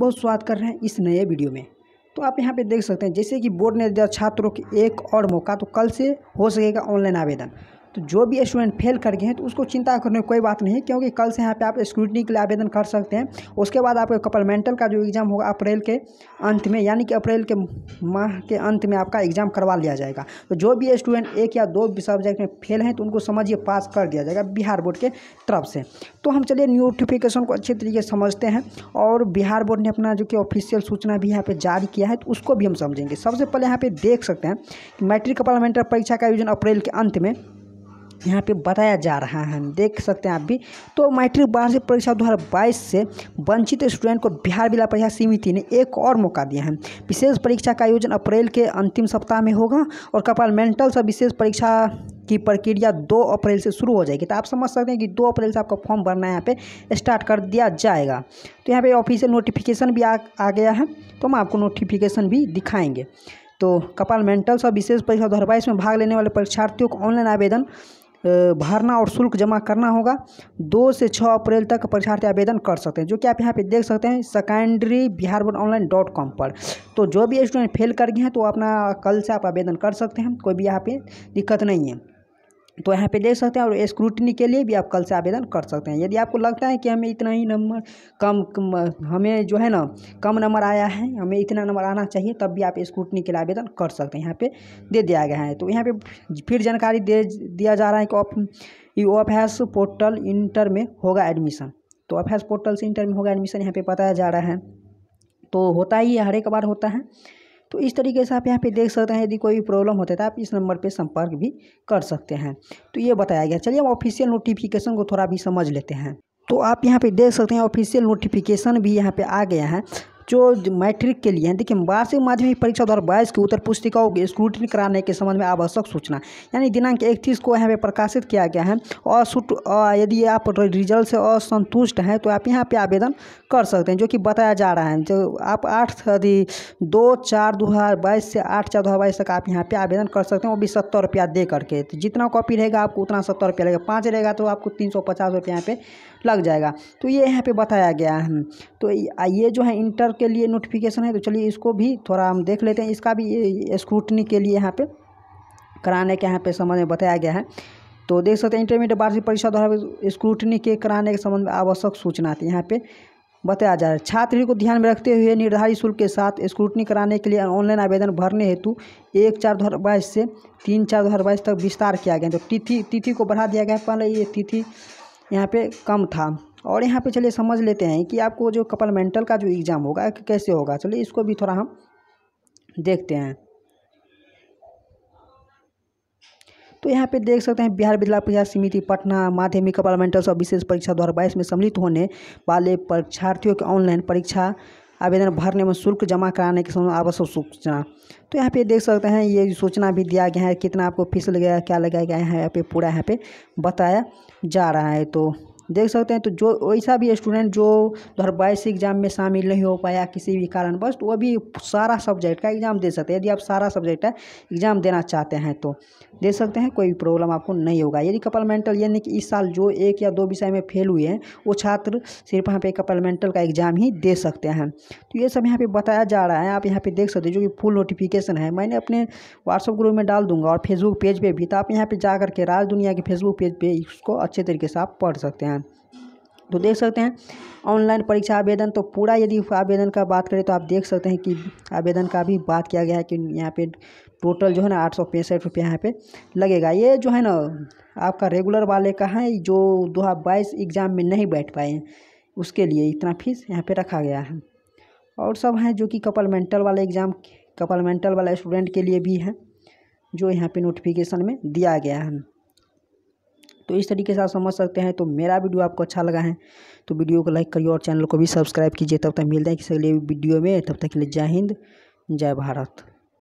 बहुत स्वागत कर रहे हैं इस नए वीडियो में तो आप यहाँ पे देख सकते हैं जैसे कि बोर्ड ने दिया छात्रों के एक और मौका तो कल से हो सकेगा ऑनलाइन आवेदन तो जो भी स्टूडेंट फेल कर गए हैं तो उसको चिंता करने की कोई बात नहीं क्योंकि कल से यहाँ पे आप स्क्रूटनी के लिए आवेदन कर सकते हैं उसके बाद आपका कपलमेंटल का जो एग्ज़ाम होगा अप्रैल के अंत में यानी कि अप्रैल के माह के अंत में आपका एग्ज़ाम करवा लिया जाएगा तो जो भी स्टूडेंट एक या दो सब्जेक्ट में फेल हैं तो उनको समझिए पास कर दिया जाएगा बिहार बोर्ड के तरफ से तो हम चलिए नोटिफिकेशन को अच्छे तरीके से समझते हैं और बिहार बोर्ड ने अपना जो कि ऑफिशियल सूचना भी यहाँ पर जारी किया है तो उसको भी हम समझेंगे सबसे पहले यहाँ पर देख सकते हैं कि मैट्रिक कपलमेंटल परीक्षा का आयोजन अप्रैल के अंत में यहाँ पे बताया जा रहा है देख सकते हैं आप भी तो मैट्रिक वार्षिक परीक्षा दो से वंचित स्टूडेंट को बिहार जिला परीक्षा समिति ने एक और मौका दिया है विशेष परीक्षा का आयोजन अप्रैल के अंतिम सप्ताह में होगा और कपाल मेंटल से विशेष परीक्षा की प्रक्रिया दो अप्रैल से शुरू हो जाएगी तो आप समझ सकते हैं कि दो अप्रैल से आपका फॉर्म भरना यहाँ पे स्टार्ट कर दिया जाएगा तो यहाँ पे ऑफिशियल नोटिफिकेशन भी आ, आ गया है तो हम आपको नोटिफिकेशन भी दिखाएंगे तो कपाल मेंटल और विशेष परीक्षा दो में भाग लेने वाले परीक्षार्थियों को ऑनलाइन आवेदन भरना और शुल्क जमा करना होगा दो से छः अप्रैल तक परीक्षार्थी आवेदन कर सकते हैं जो कि आप यहाँ पे देख सकते हैं secondary Bihar board online dot com पर तो जो भी स्टूडेंट फेल कर गए हैं तो अपना कल से आप आवेदन कर सकते हैं कोई भी यहाँ पे दिक्कत नहीं है तो यहाँ पे देख सकते हैं और स्क्रूटनी के लिए भी आप कल से आवेदन कर सकते हैं यदि आपको लगता है कि हमें इतना ही नंबर कम, कम हमें जो है ना कम नंबर आया है हमें इतना नंबर आना चाहिए तब भी आप स्क्रूटनी के लिए आवेदन कर सकते हैं यहाँ पे दे दिया गया है तो यहाँ पे फिर जानकारी दे दिया जा रहा है कि ऑफ यू अभ्यास पोर्टल इंटर में होगा एडमिशन तो अभ्यास पोर्टल से इंटर में होगा एडमिशन यहाँ पर बताया जा रहा है तो होता ही हर एक बार होता है तो इस तरीके से आप यहाँ पे देख सकते हैं यदि कोई प्रॉब्लम होता है तो आप इस नंबर पे संपर्क भी कर सकते हैं तो ये बताया गया चलिए हम ऑफिशियल नोटिफिकेशन को थोड़ा भी समझ लेते हैं तो आप यहाँ पे देख सकते हैं ऑफिशियल नोटिफिकेशन भी यहाँ पे आ गया है जो मैट्रिक के लिए हैं देखिए वार्षिक माध्यमिक परीक्षा दो हज़ार की उत्तर पुस्तिकाओं की स्क्रूटनी कराने के संबंध में आवश्यक सूचना यानी दिनांक इकतीस को यहाँ पे प्रकाशित किया गया है और यदि आप रिजल्ट से असंतुष्ट हैं तो आप यहाँ पर आवेदन कर सकते हैं जो कि बताया जा रहा है जो आप आठ यदि दो चार दो हज़ार बाईस से आठ चार दो हज़ार बाईस तक आप यहाँ पर आवेदन कर सकते हैं वो भी सत्तर रुपया दे करके तो जितना कॉपी रहेगा आपको उतना सत्तर रुपया लगेगा पाँच रहेगा तो आपको तीन सौ पचास रुपया यहाँ पर लग जाएगा तो ये यहाँ पे बताया गया है तो ये जो है इंटर के लिए नोटिफिकेशन है तो चलिए इसको भी थोड़ा हम देख लेते हैं इसका भी स्क्रूटनी के लिए यहाँ पे कराने के यहाँ पे संबंध में बताया गया है तो देख सकते हैं इंटरमीडिएट वार्षिक परीक्षा द्वारा स्क्रूटनी के कराने के संबंध में आवश्यक सूचना थी यहाँ पे बताया जा रहा है छात्र को ध्यान में रखते हुए निर्धारित शुल्क के साथ स्क्रूटनी कराने के लिए ऑनलाइन आवेदन भरने हेतु एक चार दो हज़ार बाईस से तीन चार दो हज़ार बाईस तक विस्तार किया गया तो तिथि तिथि को बढ़ा दिया गया पहले ये तिथि यहाँ पे कम था और यहाँ पे चलिए समझ लेते हैं कि आपको जो मेंटल का जो एग्ज़ाम होगा कैसे होगा चलिए इसको भी थोड़ा हम देखते हैं तो यहाँ पे देख सकते हैं बिहार विद्यालय परीक्षा समिति पटना माध्यमिक मेंटल और विशेष परीक्षा दो बाईस में सम्मिलित होने वाले परीक्षार्थियों के ऑनलाइन परीक्षा आवेदन भरने में शुल्क जमा कराने के संबंध आवश्यक सूचना तो यहाँ पे देख सकते हैं ये सूचना भी दिया गया है कितना आपको फीस लगेगा क्या लगाया गया है यहाँ पे पूरा यहाँ पे बताया जा रहा है तो देख सकते हैं तो जो ऐसा भी स्टूडेंट जो दो हज़ार बाईस एग्ज़ाम में शामिल नहीं हो पाया किसी भी कारणवश तो वो भी सारा सब्जेक्ट का एग्ज़ाम दे सकते हैं यदि आप सारा सब्जेक्ट का एग्ज़ाम देना चाहते हैं तो दे सकते हैं कोई भी प्रॉब्लम आपको नहीं होगा यदि कपलमेंटल यानी कि इस साल जो एक या दो विषय में फेल हुए हैं वो छात्र सिर्फ यहाँ पे कपलमेंटल का एग्ज़ाम ही दे सकते हैं तो ये सब यहाँ पर बताया जा रहा है आप यहाँ पर देख सकते हैं जो कि फुल नोटिफिकेशन है मैंने अपने व्हाट्सअप ग्रुप में डाल दूंगा और फेसबुक पेज पर भी तो आप यहाँ पर जा करके राज दुनिया के फेसबुक पेज पर इसको अच्छे तरीके से आप पढ़ सकते हैं तो देख सकते हैं ऑनलाइन परीक्षा आवेदन तो पूरा यदि आवेदन का बात करें तो आप देख सकते हैं कि आवेदन का भी बात किया गया है कि यहाँ पे टोटल जो है ना आठ सौ पैंसठ रुपये यहाँ पे लगेगा ये जो है ना आपका रेगुलर वाले का है जो दो हज़ार बाईस एग्ज़ाम में नहीं बैठ पाए हैं उसके लिए इतना फीस यहाँ पर रखा गया है और सब हैं जो कि कपलमेंटल वाला एग्ज़ाम कपलमेंटल वाला स्टूडेंट के लिए भी हैं जो यहाँ पे नोटिफिकेशन में दिया गया है तो इस तरीके से आप समझ सकते हैं तो मेरा वीडियो आपको अच्छा लगा है तो वीडियो को लाइक करिए और चैनल को भी सब्सक्राइब कीजिए तब तक मिलते हैं किसी अगले वीडियो में तब तक के लिए जय हिंद जय भारत